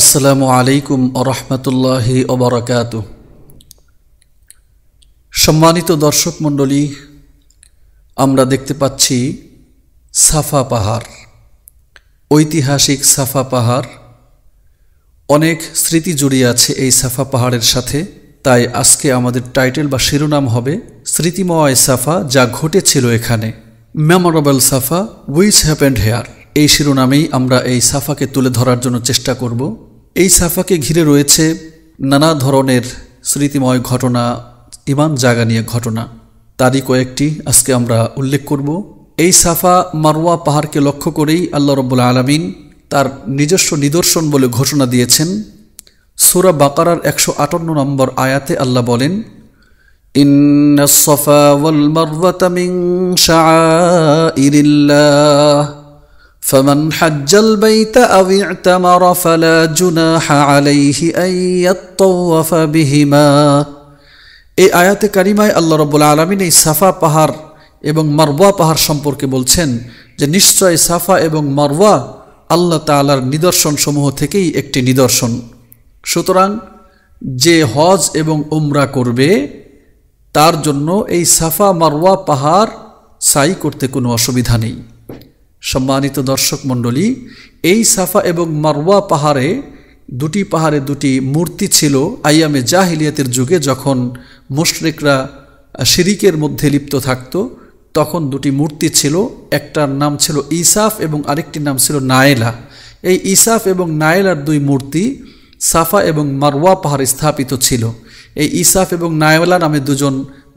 আসসালামু আলাইকুম আরহামতুল্লাহি ওবরাকাত সম্মানিত দর্শক মণ্ডলী আমরা দেখতে পাচ্ছি সাফা পাহাড় ঐতিহাসিক সাফা পাহাড় অনেক স্মৃতি জড়িয়ে আছে এই সাফা পাহাড়ের সাথে তাই আজকে আমাদের টাইটেল বা শিরোনাম হবে স্মৃতিময় সাফা যা ঘটেছিল এখানে memorable SAFF which happened here এই শিরোনামেই আমরা এই সাফাকে তুলে ধরার জন্য চেষ্টা করব এই সাফাকে ঘিরে রয়েছে নানা ধরনের স্মৃতিময় ঘটনা ইমান জাগা নিয়ে ঘটনা তারই কয়েকটি আজকে আমরা উল্লেখ করব এই সাফা মারওয়া পাহাড়কে লক্ষ্য করেই আল্লাহ রব্বুল আলমিন তার নিজস্ব নিদর্শন বলে ঘোষণা দিয়েছেন সুরা বাকারার একশো আটান্ন নম্বর আয়াতে আল্লাহ বলেন ইন্না সফা ওয়াল মারওয়াতা মিন শাআইরিল্লাহ فمن حج البيت أو اعتمر فلا جناح عليه أن يطوف بهما এই আয়াতে কারিমায় আল্লাহ রব্বুল আলমিন এই সাফা পাহাড় এবং মারওয়া পাহাড় সম্পর্কে বলছেন যে নিশ্চয় সাফা এবং মারওয়া আল্লাহ তালার নিদর্শন সমূহ থেকেই একটি নিদর্শন সুতরাং যে হজ এবং উমরা করবে তার জন্য এই সাফা মারওয়া পাহাড় সাই করতে কোনো অসুবিধা নেই সম্মানিত দর্শক মণ্ডলী এই সাফা এবং মারওয়া পাহাড়ে দুটি পাহাড়ে দুটি মূর্তি ছিল আইয়ামে জাহিলিয়াতের যুগে যখন মুশরেকরা শিরিকের মধ্যে লিপ্ত থাকত তখন দুটি মূর্তি ছিল একটার নাম ছিল ইসাফ এবং আরেকটির নাম ছিল নায়েলা এই ইসাফ এবং নায়েলার দুই মূর্তি সাফা এবং মারওয়া পাহাড়ে স্থাপিত ছিল এই ইসাফ এবং নায়েলা নামে দুজন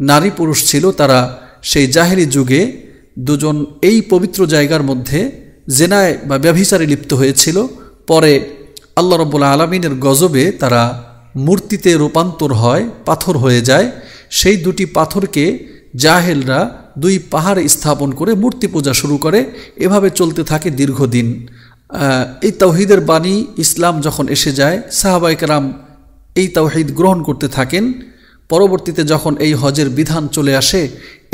নারী পুরুষ ছিল তারা সেই জাহেরি যুগে দুজন এই পবিত্র জায়গার মধ্যে জেনায় বা ব্যভিচারে লিপ্ত হয়েছিল পরে আল্লাহ রব্বুল্লা আলমিনের গজবে তারা মূর্তিতে রূপান্তর হয় পাথর হয়ে যায় সেই দুটি পাথরকে জাহেলরা দুই পাহাড়ে স্থাপন করে মূর্তি পূজা শুরু করে এভাবে চলতে থাকে দীর্ঘদিন এই তাহিদের বাণী ইসলাম যখন এসে যায় সাহাবাইকারাম এই তাওহিদ গ্রহণ করতে থাকেন পরবর্তীতে যখন এই হজের বিধান চলে আসে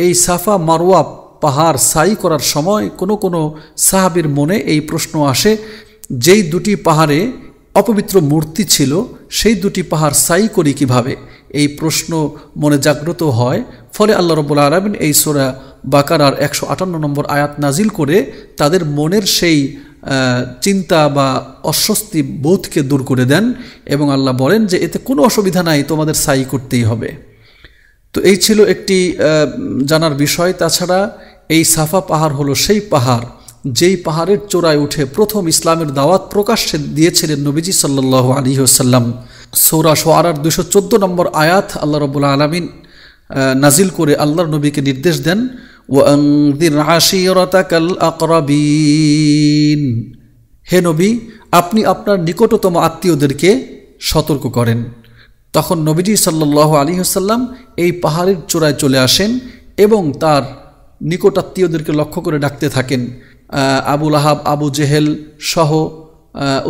এই সাফা মারোয়া পাহাড় সাই করার সময় কোনো কোনো সাহাবির মনে এই প্রশ্ন আসে যেই দুটি পাহাড়ে অপবিত্র মূর্তি ছিল সেই দুটি পাহাড় সাই করি কিভাবে এই প্রশ্ন মনে জাগ্রত হয় ফলে আল্লাহ রবুল আলমিন এই সোরা বাকারার একশো আটান্ন নম্বর আয়াত নাজিল করে তাদের মনের সেই চিন্তা বা অস্বস্তি বোধকে দূর করে দেন এবং আল্লাহ বলেন যে এতে কোনো অসুবিধা নাই তোমাদের সাই করতেই হবে তো এই ছিল একটি জানার বিষয় তাছাড়া এই সাফা পাহাড় হলো সেই পাহাড় যেই পাহাড়ের চূড়ায় উঠে প্রথম ইসলামের দাওয়াত প্রকাশ্যে দিয়েছিলেন নবীজি সাল্লাহ আলী আসাল্লাম সৌরা সোয়ারার দুশো চোদ্দো নম্বর আয়াত আল্লাহ রবুল্লা আলমিন নাজিল করে আল্লাহর নবীকে নির্দেশ দেন হে নবী আপনি আপনার নিকটতম আত্মীয়দেরকে সতর্ক করেন তখন নবীজি সাল্লাহ আলী হাসাল্লাম এই পাহাড়ের চূড়ায় চলে আসেন এবং তার নিকটাত্মীয়দেরকে লক্ষ্য করে ডাকতে থাকেন আবুল আহাব আবু জেহেল সহ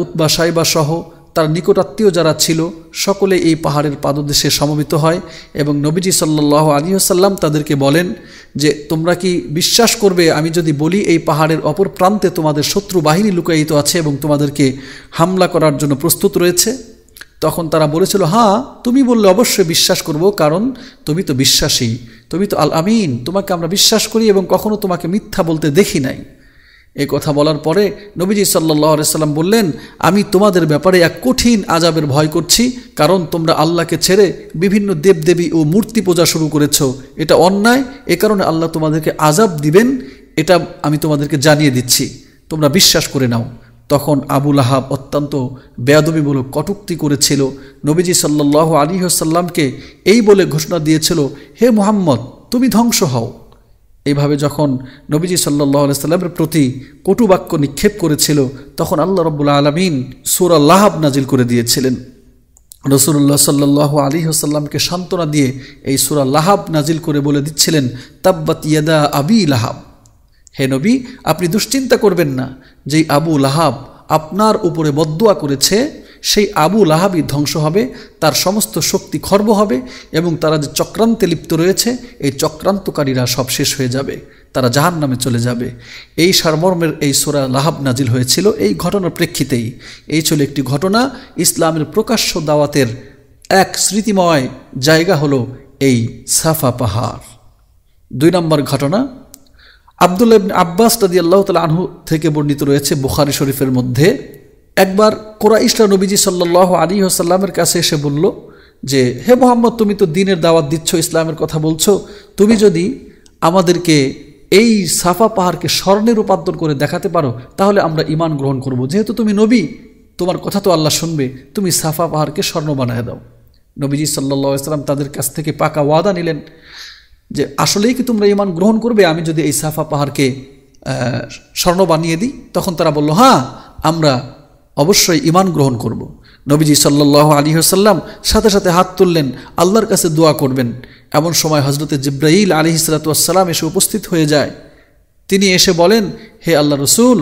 উৎবা সাইবা সহ তার নিকটাত্মীয় যারা ছিল সকলে এই পাহাড়ের পাদদেশে সমবেত হয় এবং নবীজি সাল্লাহ আলিয়াল্লাম তাদেরকে বলেন যে তোমরা কি বিশ্বাস করবে আমি যদি বলি এই পাহাড়ের অপর প্রান্তে তোমাদের শত্রু বাহিনী লুকায়িত আছে এবং তোমাদেরকে হামলা করার জন্য প্রস্তুত রয়েছে তখন তারা বলেছিল হ্যাঁ তুমি বললে অবশ্যই বিশ্বাস করব কারণ তুমি তো বিশ্বাসী তুমি তো আল আমিন তোমাকে আমরা বিশ্বাস করি এবং কখনো তোমাকে মিথ্যা বলতে দেখি নাই এ কথা বলার পরে নবীজি সাল্লাহ সাল্লাম বললেন আমি তোমাদের ব্যাপারে এক কঠিন আজাবের ভয় করছি কারণ তোমরা আল্লাহকে ছেড়ে বিভিন্ন দেবদেবী ও মূর্তি পূজা শুরু করেছ এটা অন্যায় এ কারণে আল্লাহ তোমাদেরকে আজাব দিবেন এটা আমি তোমাদেরকে জানিয়ে দিচ্ছি তোমরা বিশ্বাস করে নাও তখন আবুল আহাব অত্যন্ত বেয়াদবিমূলক কটুক্তি করেছিল নবীজি সাল্লাহ আলী সাল্লামকে এই বলে ঘোষণা দিয়েছিল হে মোহাম্মদ তুমি ধ্বংস হও এইভাবে যখন নবীজি সাল্লাহ সাল্লামের প্রতি কটুবাক্য নিক্ষেপ করেছিল তখন আল্লাহ রব্বুল্লা আলমিন সুরাল্লাহাব নাজিল করে দিয়েছিলেন রসুল্লাহ সাল্লাহ আলী হাসাল্লামকে সান্ত্বনা দিয়ে এই সুরা লাহাব নাজিল করে বলে দিচ্ছিলেন তাব্বাত ইয়াদা আবি লাহাব হে নবী আপনি দুশ্চিন্তা করবেন না যেই আবু লাহাব আপনার উপরে বদুয়া করেছে সেই আবু লাহাবই ধ্বংস হবে তার সমস্ত শক্তি খর্ব হবে এবং তারা যে চক্রান্তে লিপ্ত রয়েছে এই চক্রান্তকারীরা সব শেষ হয়ে যাবে তারা জাহান নামে চলে যাবে এই সারমর্মের এই সোরা লাহাব নাজিল হয়েছিল এই ঘটনার প্রেক্ষিতেই এই ছিল একটি ঘটনা ইসলামের প্রকাশ্য দাওয়াতের এক স্মৃতিময় জায়গা হলো এই সাফা পাহাড় দুই নম্বর ঘটনা আবদুল্লাহ আব্বাস তাদি আল্লাহ তালা আনহু থেকে বর্ণিত রয়েছে বুখারি শরীফের মধ্যে একবার কোরাইশরা নবীজি সাল্লাহ আলী আসাল্লামের কাছে এসে বলল যে হে মোহাম্মদ তুমি তো দিনের দাওয়াত দিচ্ছ ইসলামের কথা বলছো তুমি যদি আমাদেরকে এই সাফা পাহাড়কে স্বর্ণে রূপান্তর করে দেখাতে পারো তাহলে আমরা ইমান গ্রহণ করব যেহেতু তুমি নবী তোমার কথা তো আল্লাহ শুনবে তুমি সাফা পাহাড়কে স্বর্ণ বানায় দাও নবীজি সাল্লা ইসলাম তাদের কাছ থেকে পাকা ওয়াদা নিলেন যে আসলেই কি তোমরা ইমান গ্রহণ করবে আমি যদি এই সাফা পাহাড়কে স্বর্ণ বানিয়ে দিই তখন তারা বলল হ্যাঁ আমরা অবশ্যই ইমান গ্রহণ করব। নবীজি সাল্লাহ আলী হাসাল্লাম সাথে সাথে হাত তুললেন আল্লাহর কাছে দোয়া করবেন এমন সময় হজরতে জিব্রাহল আলী হিসালাতাম এসে উপস্থিত হয়ে যায় তিনি এসে বলেন হে আল্লাহ রসুল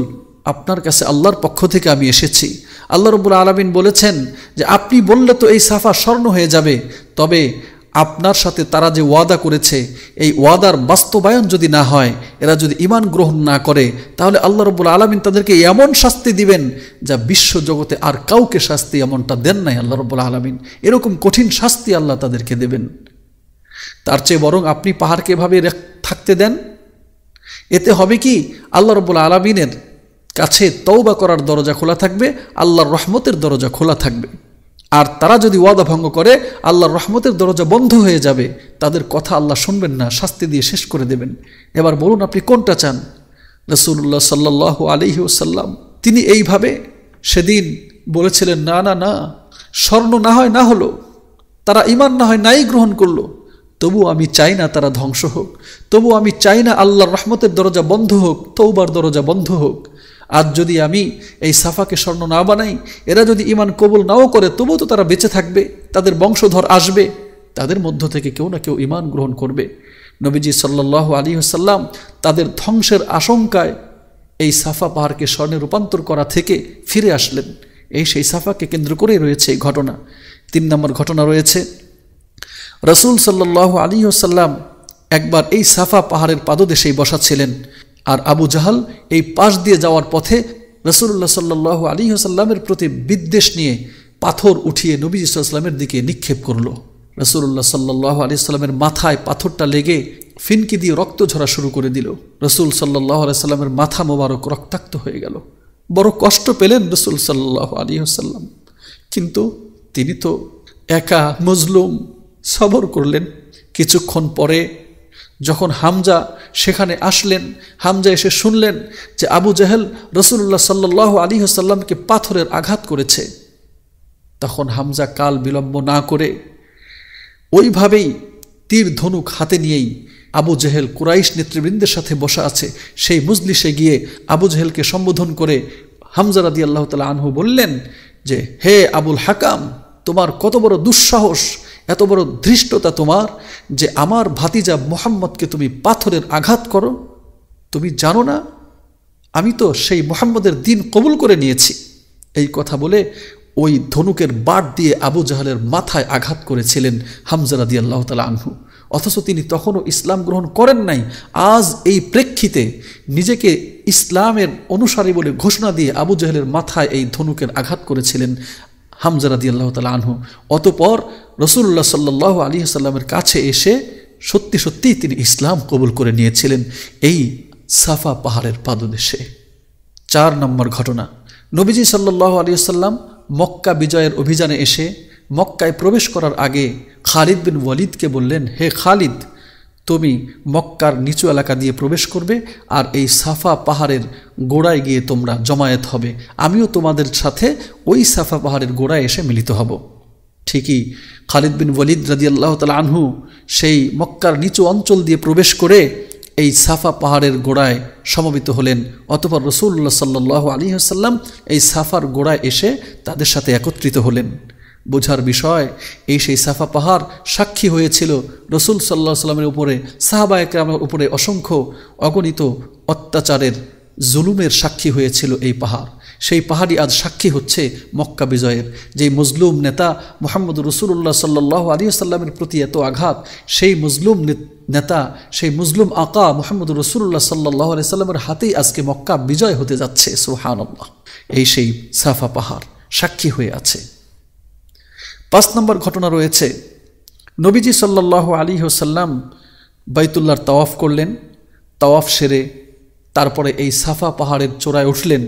আপনার কাছে আল্লাহর পক্ষ থেকে আমি এসেছি আল্লাহ রবুল আলমিন বলেছেন যে আপনি বললে তো এই সাফা স্বর্ণ হয়ে যাবে তবে আপনার সাথে তারা যে ওয়াদা করেছে এই ওয়াদার বাস্তবায়ন যদি না হয় এরা যদি ইমান গ্রহণ না করে তাহলে আল্লাহ রবুল আলমিন তাদেরকে এমন শাস্তি দিবেন যা বিশ্ব জগতে আর কাউকে শাস্তি এমনটা দেন নাই আল্লাহ রবুল আলমিন এরকম কঠিন শাস্তি আল্লাহ তাদেরকে দেবেন তার চেয়ে বরং আপনি পাহাড়কে এভাবে থাকতে দেন এতে হবে কি আল্লাহ রবুল আলমিনের কাছে তৌবা করার দরজা খোলা থাকবে আল্লাহর রহমতের দরজা খোলা থাকবে আর তারা যদি ওয়াদা ভঙ্গ করে আল্লাহর রহমতের দরজা বন্ধ হয়ে যাবে তাদের কথা আল্লাহ শুনবেন না শাস্তি দিয়ে শেষ করে দেবেন এবার বলুন আপনি কোনটা চান রসুল্লাহ সাল্লাহ আলহি ওসাল্লাম তিনি এইভাবে সেদিন বলেছিলেন না না না স্বর্ণ না হয় না হলো তারা ইমান না হয় নাই গ্রহণ করলো তবু আমি চাই না তারা ধ্বংস হোক তবু আমি চাই না আল্লাহর রহমতের দরজা বন্ধ হোক তৌবার দরজা বন্ধ হোক আজ যদি আমি এই সাফাকে স্বর্ণ না বানাই এরা যদি ইমান কবুল নাও করে তবুও তো তারা বেঁচে থাকবে তাদের বংশধর আসবে তাদের মধ্য থেকে কেউ না কেউ ইমান গ্রহণ করবে নবীজি সাল্লাহ আলী সাল্লাম তাদের ধ্বংসের আশঙ্কায় এই সাফা পাহাড়কে স্বর্ণে রূপান্তর করা থেকে ফিরে আসলেন এই সেই সাফাকে কেন্দ্র করেই রয়েছে এই ঘটনা তিন নম্বর ঘটনা রয়েছে রসুল সাল্লাহ আলী সাল্লাম একবার এই সাফা পাহাড়ের পাদদেশেই বসা ছিলেন আর আবু জাহাল এই পাশ দিয়ে যাওয়ার পথে রসুল্লাহ সাল্লাহ আলী আসাল্লামের প্রতি বিদ্বেষ নিয়ে পাথর উঠিয়ে নবী ইসলামের দিকে নিক্ষেপ করল রসুল্লাহ সাল্লাহ আলী সাল্লামের মাথায় পাথরটা লেগে ফিনকি দিয়ে রক্ত ঝরা শুরু করে দিল রসুল সাল্লাহ আলি সাল্লামের মাথা মোবারক রক্তাক্ত হয়ে গেল বড় কষ্ট পেলেন রসুল সাল্লাহ আলী আসাল্লাম কিন্তু তিনি তো একা মজলুম সবর করলেন কিছুক্ষণ পরে যখন হামজা সেখানে আসলেন হামজা এসে শুনলেন যে আবু জাহেল রসুল্লাহ সাল্লাহ আলী হাসাল্লামকে পাথরের আঘাত করেছে তখন হামজা কাল বিলম্ব না করে ওইভাবেই তীর ধনুক হাতে নিয়েই আবু জেহেল কুরাইশ নেতৃবৃন্দের সাথে বসা আছে সেই মুজলিশে গিয়ে আবু জেহেলকে সম্বোধন করে হামজা রাদি আল্লাহ তালা আনহু বললেন যে হে আবুল হাকাম তোমার কত বড় দুঃসাহস এত বড় ধৃষ্টতা তোমার যে আমার ভাতিজা মোহাম্মদকে তুমি পাথরের আঘাত করো তুমি জানো না আমি তো সেই মোহাম্মদের দিন কবুল করে নিয়েছি এই কথা বলে ওই ধনুকের বাট দিয়ে আবু জাহালের মাথায় আঘাত করেছিলেন হামজারাদি আল্লাহ তালা আনহু অথচ তিনি তখনও ইসলাম গ্রহণ করেন নাই আজ এই প্রেক্ষিতে নিজেকে ইসলামের অনুসারী বলে ঘোষণা দিয়ে আবু জাহেলের মাথায় এই ধনুকের আঘাত করেছিলেন হামজারাদি আল্লাহ তালা আনহু অতপর রসুল্লাহ সাল্লাহ আলী আসাল্লামের কাছে এসে সত্যি সত্যিই তিনি ইসলাম কবুল করে নিয়েছিলেন এই সাফা পাহাড়ের পাদদেশে চার নম্বর ঘটনা নবীজি সাল্লাহ আলী আসাল্লাম মক্কা বিজয়ের অভিযানে এসে মক্কায় প্রবেশ করার আগে খালিদ বিন ওয়ালিদকে বললেন হে খালিদ তুমি মক্কার নিচু এলাকা দিয়ে প্রবেশ করবে আর এই সাফা পাহাড়ের গোড়ায় গিয়ে তোমরা জমায়েত হবে আমিও তোমাদের সাথে ওই সাফা পাহাড়ের গোড়ায় এসে মিলিত হব ঠিকই খালিদ বিন ওয়ালিদ রাজি আল্লাহ তালা আনহু সেই মক্কার নিচু অঞ্চল দিয়ে প্রবেশ করে এই সাফা পাহাড়ের গোড়ায় সমবেত হলেন অতপর রসুল্লাহ সাল্লাহ আলী আসাল্লাম এই সাফার গোড়ায় এসে তাদের সাথে একত্রিত হলেন বোঝার বিষয় এই সেই সাফা পাহাড় সাক্ষী হয়েছিল রসুল সাল্লাহ সাল্লামের উপরে সাহাবা একরামের উপরে অসংখ্য অগণিত অত্যাচারের জুলুমের সাক্ষী হয়েছিল এই পাহাড় সেই পাহাড়ি আজ সাক্ষী হচ্ছে মক্কা বিজয়ের যেই মজলুম নেতা মোহাম্মদ রসুল্লাহ সাল্লাহ আলী সাল্লামের প্রতি এত আঘাত সেই মজলুম নেতা সেই মুজলুম আকা মোহাম্মদ রসুল্লাহ সাল্লাহ আলি সাল্লামের হাতেই আজকে মক্কা বিজয় হতে যাচ্ছে সুহানুল্লাহ এই সেই সাফা পাহাড় সাক্ষী হয়ে আছে পাঁচ নম্বর ঘটনা রয়েছে নবীজি সাল্লাহ আলী হোসাল্লাম বাইতুল্লার তাওয়াফ করলেন তাওয়াফ সেরে তারপরে এই সাফা পাহাড়ের চোরায় উঠলেন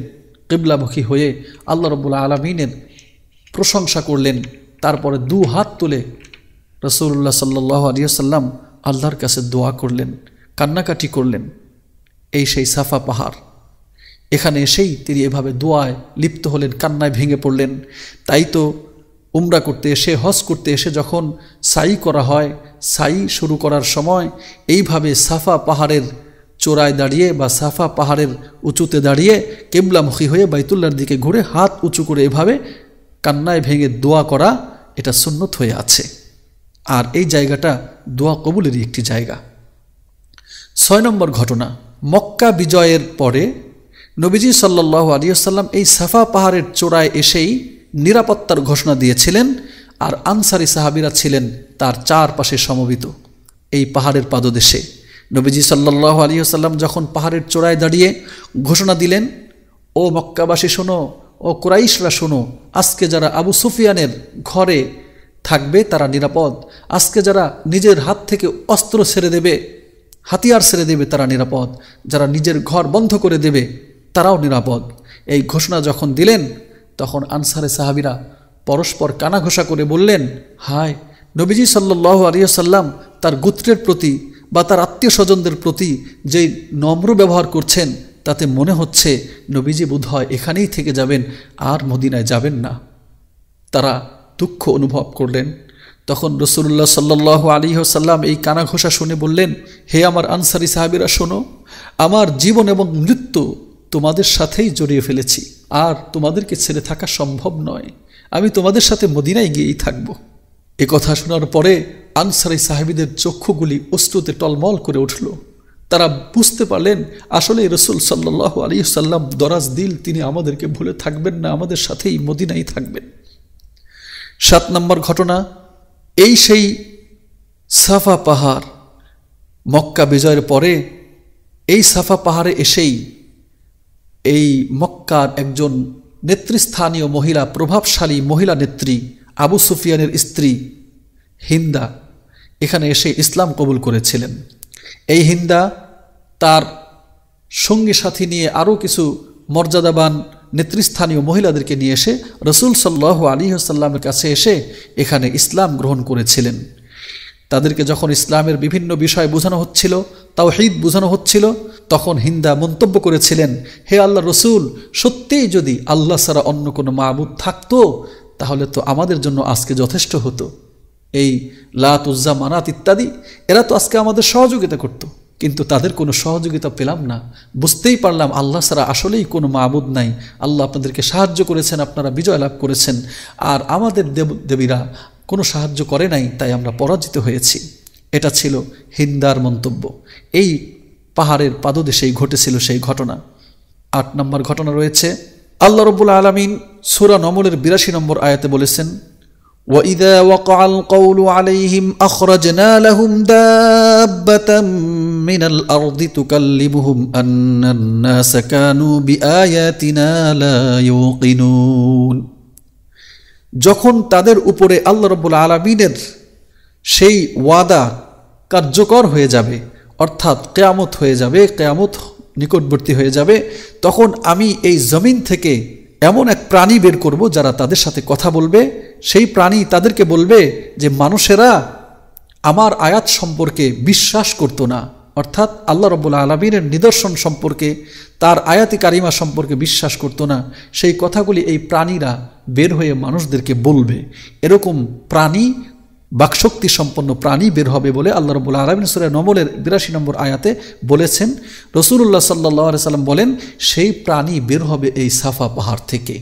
কিবলামুখী হয়ে আল্লাহ রবুল্লা আলমিনের প্রশংসা করলেন তারপরে দু হাত তুলে রসুল্লাহ সাল্লাহ আলিয়াল্লাম আল্লাহর কাছে দোয়া করলেন কান্নাকাটি করলেন এই সেই সাফা পাহাড় এখানে এসেই তিনি এভাবে দোয়ায় লিপ্ত হলেন কান্নায় ভেঙে পড়লেন তাই তো উমরা করতে এসে হজ করতে এসে যখন সাই করা হয় সাই শুরু করার সময় এইভাবে সাফা পাহাড়ের চোরায় দাঁড়িয়ে বা সাফা পাহাড়ের উঁচুতে দাঁড়িয়ে কেবলামুখী হয়ে বাইতুল্লার দিকে ঘুরে হাত উঁচু করে এভাবে কান্নায় ভেঙে দোয়া করা এটা সুন্নত হয়ে আছে আর এই জায়গাটা দোয়া কবুলেরই একটি জায়গা ছয় নম্বর ঘটনা মক্কা বিজয়ের পরে নবীজি সাল্লাহ আলিয়াল্লাম এই সাফা পাহাড়ের চোরায় এসেই নিরাপত্তার ঘোষণা দিয়েছিলেন আর আনসারি সাহাবিরা ছিলেন তার চারপাশে সমবিত এই পাহাড়ের পাদদেশে নবীজি সাল্লাহ আলী আসাল্লাম যখন পাহাড়ের চোড়ায় দাঁড়িয়ে ঘোষণা দিলেন ও মক্কাবাসী শোনো ও কুরাইশরা শোনো আজকে যারা আবু সুফিয়ানের ঘরে থাকবে তারা নিরাপদ আজকে যারা নিজের হাত থেকে অস্ত্র ছেড়ে দেবে হাতিয়ার ছেড়ে দেবে তারা নিরাপদ যারা নিজের ঘর বন্ধ করে দেবে তারাও নিরাপদ এই ঘোষণা যখন দিলেন তখন আনসারে সাহাবিরা পরস্পর কানাঘোষা করে বললেন হায় নবীজি সাল্লাহ আলিয়া সাল্লাম তার গোত্রের প্রতি বা তার আত্মীয় স্বজনদের প্রতি যে নম্র ব্যবহার করছেন তাতে মনে হচ্ছে নবীজি বোধ হয় এখানেই থেকে যাবেন আর মদিনায় যাবেন না তারা দুঃখ অনুভব করলেন তখন রসুল্লাহ সাল্লাহ আলী সাল্লাম এই কানা ঘোষা শুনে বললেন হে আমার আনসারি সাহাবিরা শোনো আমার জীবন এবং মৃত্যু তোমাদের সাথেই জড়িয়ে ফেলেছি আর তোমাদেরকে ছেড়ে থাকা সম্ভব নয় আমি তোমাদের সাথে মদিনায় গিয়েই থাকবো এ কথা শোনার পরে আনসারি সাহেবীদের চক্ষুগুলি অশ্রুতে টলমল করে উঠল তারা বুঝতে পারলেন আসলে রসুল সাল্লাহ আলী সাল্লাম দরাজ দিল তিনি আমাদেরকে ভুলে থাকবেন না আমাদের সাথেই মদিনাই থাকবেন সাত নম্বর ঘটনা এই সেই সাফা পাহাড় মক্কা বিজয়ের পরে এই সাফা পাহাড়ে এসেই এই মক্কার একজন নেতৃস্থানীয় মহিলা প্রভাবশালী মহিলা নেত্রী আবু সুফিয়ানের স্ত্রী হিন্দা এখানে এসে ইসলাম কবুল করেছিলেন এই হিন্দা তার সঙ্গী সাথী নিয়ে আরও কিছু মর্যাদাবান নেতৃস্থানীয় মহিলাদেরকে নিয়ে এসে রসুল সাল্লাহ আলী আসাল্লামের কাছে এসে এখানে ইসলাম গ্রহণ করেছিলেন তাদেরকে যখন ইসলামের বিভিন্ন বিষয় বোঝানো হচ্ছিল তাও হিদ বোঝানো হচ্ছিল তখন হিন্দা মন্তব্য করেছিলেন হে আল্লাহ রসুল সত্যিই যদি আল্লাহ সারা অন্য কোনো মাহবুদ থাকতো তাহলে তো আমাদের জন্য আজকে যথেষ্ট হতো এই লাত উজ্জা মানাত ইত্যাদি এরা তো আজকে আমাদের সহযোগিতা করত। কিন্তু তাদের কোনো সহযোগিতা পেলাম না বুঝতেই পারলাম আল্লাহ সারা আসলেই কোনো মাবুদ নাই আল্লাহ আপনাদেরকে সাহায্য করেছেন আপনারা বিজয় লাভ করেছেন আর আমাদের দেব দেবীরা কোনো সাহায্য করে নাই তাই আমরা পরাজিত হয়েছি এটা ছিল হিন্দার মন্তব্য এই পাহাড়ের পাদদেশেই ঘটেছিল সেই ঘটনা আট নম্বর ঘটনা রয়েছে আল্লাহ রবুল আলমিন সুরা নমরের বিরাশি নম্বর আয়াতে বলেছেন যখন তাদের উপরে আল্লাহ রবুল আলমিনের সেই ওয়াদা কার্যকর হয়ে যাবে অর্থাৎ কেয়ামত হয়ে যাবে কেয়ামত নিকটবর্তী হয়ে যাবে তখন আমি এই জমিন থেকে এমন এক প্রাণী বের করব যারা তাদের সাথে কথা বলবে সেই প্রাণী তাদেরকে বলবে যে মানুষেরা আমার আয়াত সম্পর্কে বিশ্বাস করত না অর্থাৎ আল্লাহ রবুল্লা আলমিনের নিদর্শন সম্পর্কে তার আয়াতি কারিমা সম্পর্কে বিশ্বাস করত না সেই কথাগুলি এই প্রাণীরা বের হয়ে মানুষদেরকে বলবে এরকম প্রাণী বাকশক্তি সম্পন্ন প্রাণী বের হবে বলে আল্লাহ রবুল্লা আলমিন সুরে নমলের বিরাশি নম্বর আয়াতে বলেছেন রসুল্লাহ সাল্লা সাল্লাম বলেন সেই প্রাণী বের হবে এই সাফা পাহাড় থেকে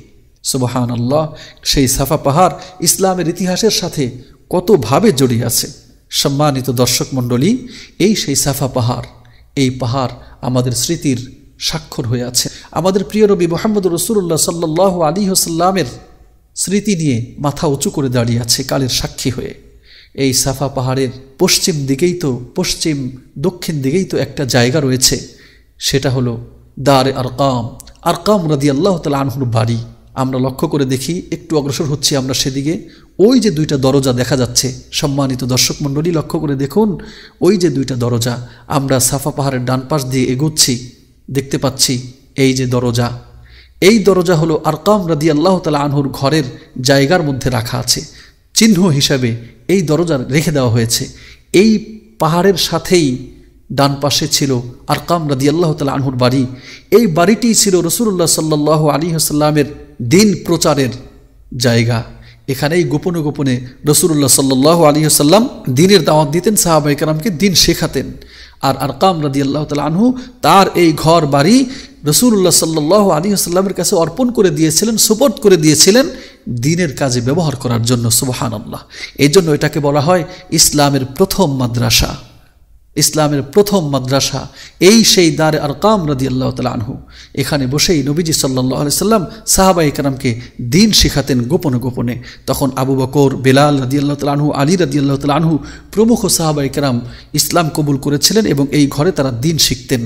সুবাহান আল্লাহ সেই সাফা পাহাড় ইসলামের ইতিহাসের সাথে কতভাবে জড়িয়ে আছে সম্মানিত দর্শক মণ্ডলী এই সেই সাফা পাহাড় এই পাহাড় আমাদের স্মৃতির স্বাক্ষর হয়ে আছে আমাদের প্রিয় রবি মোহাম্মদ রসুল্লাহ সাল্লাহ আলী হোসাল্লামের স্মৃতি নিয়ে মাথা উঁচু করে দাঁড়িয়ে আছে কালের সাক্ষী হয়ে এই সাফা পাহাড়ের পশ্চিম দিকেই তো পশ্চিম দক্ষিণ দিকেই তো একটা জায়গা রয়েছে সেটা হলো দার আরকাম আরকাম রাদি আল্লাহ তালা আনহুর বাড়ি আমরা লক্ষ্য করে দেখি একটু অগ্রসর হচ্ছি আমরা সেদিকে ওই যে দুইটা দরজা দেখা যাচ্ছে সম্মানিত দর্শক মণ্ডলী লক্ষ্য করে দেখুন ওই যে দুইটা দরজা আমরা সাফা পাহাড়ের ডান পাশ দিয়ে এগোচ্ছি দেখতে পাচ্ছি এই যে দরজা এই দরজা হলো আরকাম রাদি আল্লাহ তালা আনহুর ঘরের জায়গার মধ্যে রাখা আছে চিহ্ন হিসাবে এই দরজা রেখে দেওয়া হয়েছে এই পাহাড়ের সাথেই ডান পাশে ছিল আরকাম রাদি আল্লাহ তালা আনহুর বাড়ি এই বাড়িটি ছিল রসুল্লাহ সাল্লাহ আলী আসাল্লামের দিন প্রচারের জায়গা এখানেই গোপনে গোপনে রসুল্লাহ সাল্লাহ আলী আসাল্লাম দিনের দাওয়াত দিতেন সাহাবা ইকরামকে দিন শেখাতেন আর আরকাম রাদি আল্লাহ তালা আনহু তার এই ঘর বাড়ি রসুল্লাহ সাল্লাহ আলী আসাল্লামের কাছে অর্পণ করে দিয়েছিলেন সুপোর্ট করে দিয়েছিলেন দিনের কাজে ব্যবহার করার জন্য সুবাহান আল্লাহ এই জন্য এটাকে বলা হয় ইসলামের প্রথম মাদ্রাসা ইসলামের প্রথম মাদ্রাসা এই সেই দার আরকাম রদি আল্লাহ আনহু এখানে বসেই নবীজি সাল্লাহ সাল্লাম সাহাবা ইকরামকে দিন শেখাতেন গোপনে গোপনে তখন আবু বকর বেলাল রদি আল্লাহ আনহু আলী রদি আল্লাহ আনহু প্রমুখ সাহাবা ইকরাম ইসলাম কবুল করেছিলেন এবং এই ঘরে তারা দিন শিখতেন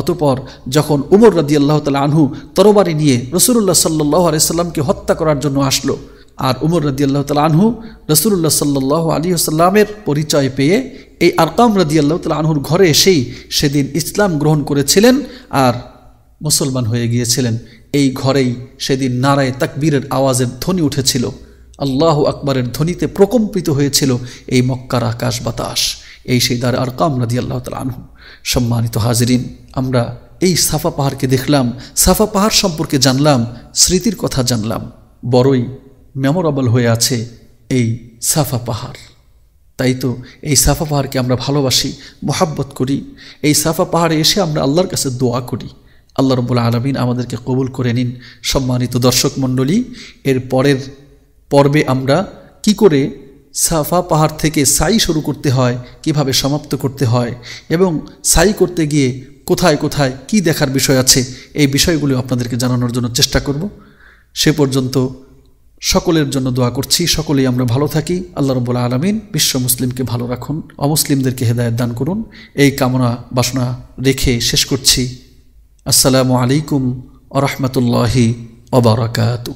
অতপর যখন উমর রাদি আল্লাহ তালা আনহু তরবারি নিয়ে রসুল্লাহ সাল্লাহ আলাইসাল্লামকে হত্যা করার জন্য আসলো আর উমর রদি আল্লাহ তালা আনহু রসুল্লাহ সাল্লাহ আলী আসাল্লামের পরিচয় পেয়ে এই আরকাম রদি আল্লাহ তালা আনহুর ঘরে এসেই সেদিন ইসলাম গ্রহণ করেছিলেন আর মুসলমান হয়ে গিয়েছিলেন এই ঘরেই সেদিন নারায় তাকবীরের আওয়াজের ধ্বনি উঠেছিল আল্লাহ আকবরের ধ্বনিতে প্রকম্পিত হয়েছিল এই মক্কার আকাশ বাতাস এই সেই দার আর কাম রাজি আল্লাহ তাল সম্মানিত হাজরিন আমরা এই সাফা পাহাড়কে দেখলাম সাফা পাহাড় সম্পর্কে জানলাম স্মৃতির কথা জানলাম বড়ই মেমোরেবল হয়ে আছে এই সাফা পাহাড় তাই তো এই সাফা পাহাড়কে আমরা ভালোবাসি মোহাব্বত করি এই সাফা পাহাড়ে এসে আমরা আল্লাহর কাছে দোয়া করি আল্লাহ রবুল আলমিন আমাদেরকে কবুল করে নিন সম্মানিত দর্শক মণ্ডলী এর পরের পর্বে আমরা কি করে সাফা পাহাড় থেকে সাই শুরু করতে হয় কিভাবে সমাপ্ত করতে হয় এবং সাই করতে গিয়ে কোথায় কোথায় কি দেখার বিষয় আছে এই বিষয়গুলো আপনাদেরকে জানানোর জন্য চেষ্টা করব সে পর্যন্ত সকলের জন্য দোয়া করছি সকলেই আমরা ভালো থাকি আল্লাহ রব্বুল আলমিন বিশ্ব মুসলিমকে ভালো রাখুন অমুসলিমদেরকে হেদায়ত দান করুন এই কামনা বাসনা রেখে শেষ করছি আসসালামু আলাইকুম আ রহমতুল্লাহি অবরাকাতু